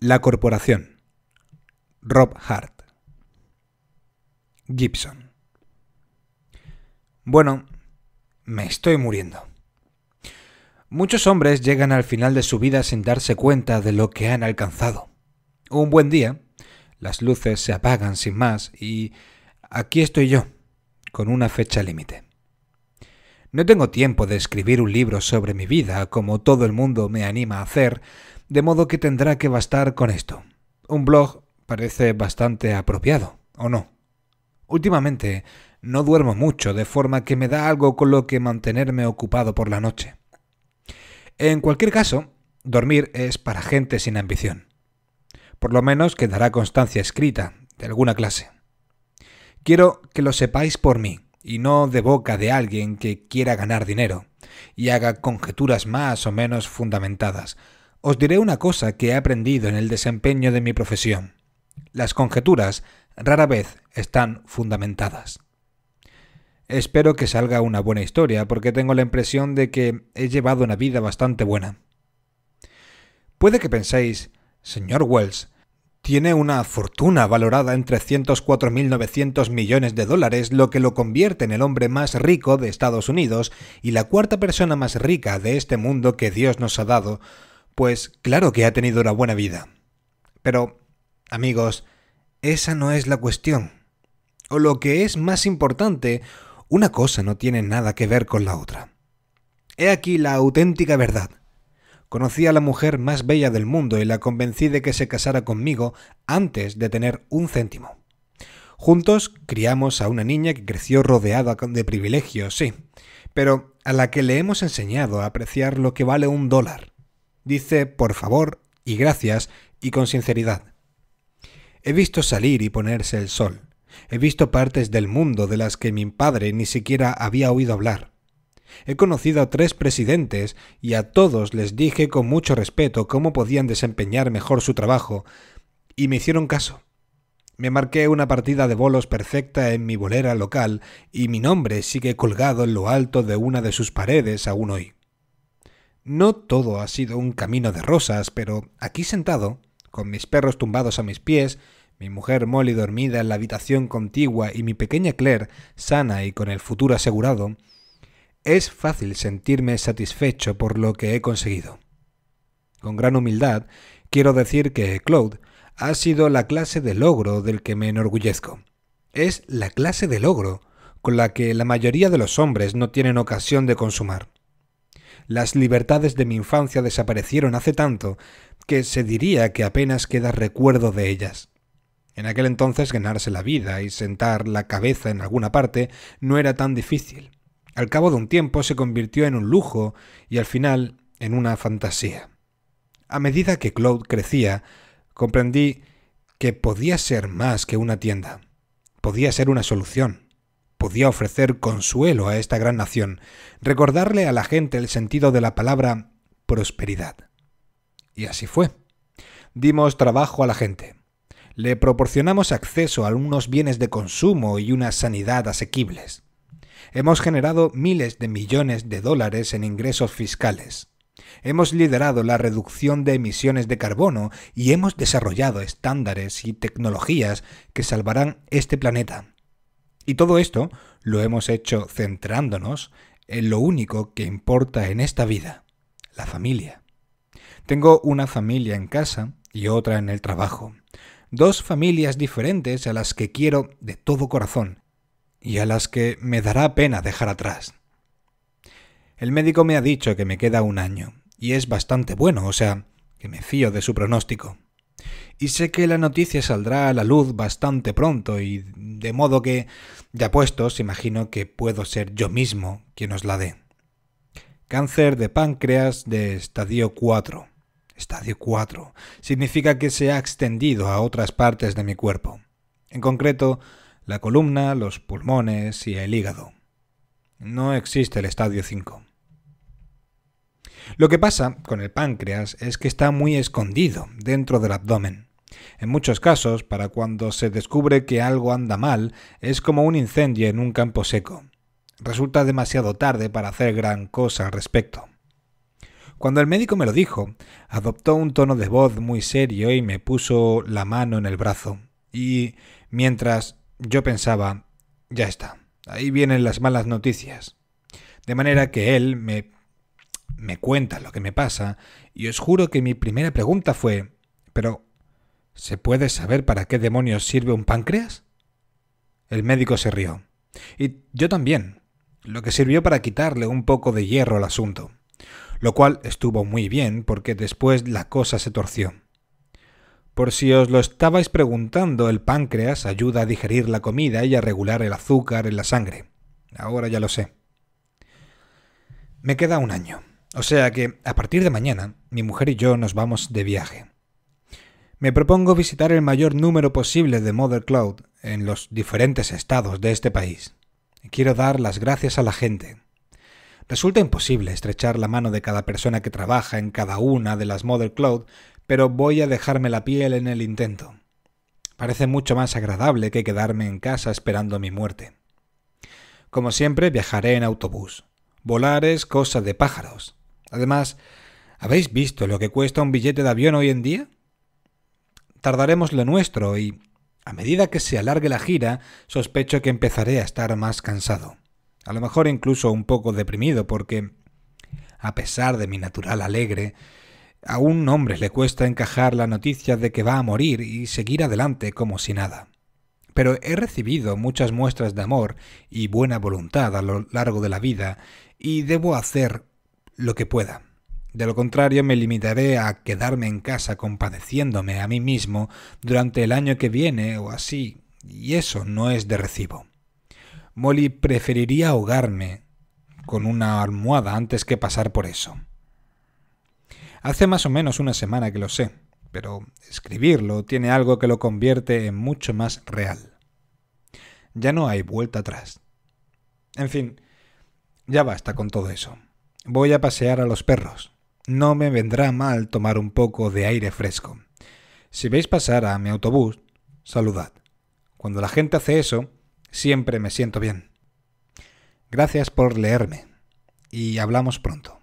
La Corporación. Rob Hart. Gibson. Bueno, me estoy muriendo. Muchos hombres llegan al final de su vida sin darse cuenta de lo que han alcanzado. Un buen día, las luces se apagan sin más y aquí estoy yo, con una fecha límite. No tengo tiempo de escribir un libro sobre mi vida, como todo el mundo me anima a hacer, de modo que tendrá que bastar con esto. Un blog parece bastante apropiado, ¿o no? Últimamente no duermo mucho, de forma que me da algo con lo que mantenerme ocupado por la noche. En cualquier caso, dormir es para gente sin ambición. Por lo menos quedará constancia escrita, de alguna clase. Quiero que lo sepáis por mí y no de boca de alguien que quiera ganar dinero y haga conjeturas más o menos fundamentadas. Os diré una cosa que he aprendido en el desempeño de mi profesión. Las conjeturas rara vez están fundamentadas. Espero que salga una buena historia, porque tengo la impresión de que he llevado una vida bastante buena. Puede que penséis, señor Wells, tiene una fortuna valorada en 304.900 millones de dólares, lo que lo convierte en el hombre más rico de Estados Unidos y la cuarta persona más rica de este mundo que Dios nos ha dado, pues claro que ha tenido una buena vida. Pero, amigos, esa no es la cuestión. O lo que es más importante, una cosa no tiene nada que ver con la otra. He aquí la auténtica verdad. Conocí a la mujer más bella del mundo y la convencí de que se casara conmigo antes de tener un céntimo. Juntos criamos a una niña que creció rodeada de privilegios, sí, pero a la que le hemos enseñado a apreciar lo que vale un dólar. Dice por favor y gracias y con sinceridad. He visto salir y ponerse el sol. He visto partes del mundo de las que mi padre ni siquiera había oído hablar. He conocido a tres presidentes y a todos les dije con mucho respeto cómo podían desempeñar mejor su trabajo, y me hicieron caso. Me marqué una partida de bolos perfecta en mi bolera local y mi nombre sigue colgado en lo alto de una de sus paredes aún hoy. No todo ha sido un camino de rosas, pero aquí sentado, con mis perros tumbados a mis pies, mi mujer Molly dormida en la habitación contigua y mi pequeña Claire sana y con el futuro asegurado, es fácil sentirme satisfecho por lo que he conseguido. Con gran humildad, quiero decir que Claude ha sido la clase de logro del que me enorgullezco. Es la clase de logro con la que la mayoría de los hombres no tienen ocasión de consumar. Las libertades de mi infancia desaparecieron hace tanto que se diría que apenas queda recuerdo de ellas. En aquel entonces ganarse la vida y sentar la cabeza en alguna parte no era tan difícil al cabo de un tiempo se convirtió en un lujo y al final en una fantasía. A medida que Claude crecía, comprendí que podía ser más que una tienda. Podía ser una solución. Podía ofrecer consuelo a esta gran nación, recordarle a la gente el sentido de la palabra prosperidad. Y así fue. Dimos trabajo a la gente. Le proporcionamos acceso a unos bienes de consumo y una sanidad asequibles. Hemos generado miles de millones de dólares en ingresos fiscales. Hemos liderado la reducción de emisiones de carbono y hemos desarrollado estándares y tecnologías que salvarán este planeta. Y todo esto lo hemos hecho centrándonos en lo único que importa en esta vida, la familia. Tengo una familia en casa y otra en el trabajo. Dos familias diferentes a las que quiero de todo corazón y a las que me dará pena dejar atrás. El médico me ha dicho que me queda un año, y es bastante bueno, o sea, que me fío de su pronóstico. Y sé que la noticia saldrá a la luz bastante pronto, y de modo que, ya puestos, imagino que puedo ser yo mismo quien os la dé. Cáncer de páncreas de estadio 4. Estadio 4 significa que se ha extendido a otras partes de mi cuerpo. En concreto, la columna, los pulmones y el hígado. No existe el estadio 5. Lo que pasa con el páncreas es que está muy escondido dentro del abdomen. En muchos casos, para cuando se descubre que algo anda mal, es como un incendio en un campo seco. Resulta demasiado tarde para hacer gran cosa al respecto. Cuando el médico me lo dijo, adoptó un tono de voz muy serio y me puso la mano en el brazo. Y mientras yo pensaba, ya está, ahí vienen las malas noticias. De manera que él me, me cuenta lo que me pasa y os juro que mi primera pregunta fue, pero ¿se puede saber para qué demonios sirve un páncreas? El médico se rió. Y yo también, lo que sirvió para quitarle un poco de hierro al asunto. Lo cual estuvo muy bien porque después la cosa se torció. Por si os lo estabais preguntando, el páncreas ayuda a digerir la comida y a regular el azúcar en la sangre. Ahora ya lo sé. Me queda un año. O sea que, a partir de mañana, mi mujer y yo nos vamos de viaje. Me propongo visitar el mayor número posible de Mother Cloud en los diferentes estados de este país. Quiero dar las gracias a la gente. Resulta imposible estrechar la mano de cada persona que trabaja en cada una de las Mother Cloud pero voy a dejarme la piel en el intento. Parece mucho más agradable que quedarme en casa esperando mi muerte. Como siempre, viajaré en autobús. Volar es cosa de pájaros. Además, ¿habéis visto lo que cuesta un billete de avión hoy en día? Tardaremos lo nuestro y, a medida que se alargue la gira, sospecho que empezaré a estar más cansado. A lo mejor incluso un poco deprimido porque, a pesar de mi natural alegre, un hombre le cuesta encajar la noticia de que va a morir y seguir adelante como si nada. Pero he recibido muchas muestras de amor y buena voluntad a lo largo de la vida y debo hacer lo que pueda. De lo contrario me limitaré a quedarme en casa compadeciéndome a mí mismo durante el año que viene o así, y eso no es de recibo. Molly preferiría ahogarme con una almohada antes que pasar por eso. Hace más o menos una semana que lo sé, pero escribirlo tiene algo que lo convierte en mucho más real. Ya no hay vuelta atrás. En fin, ya basta con todo eso. Voy a pasear a los perros. No me vendrá mal tomar un poco de aire fresco. Si veis pasar a mi autobús, saludad. Cuando la gente hace eso, siempre me siento bien. Gracias por leerme y hablamos pronto.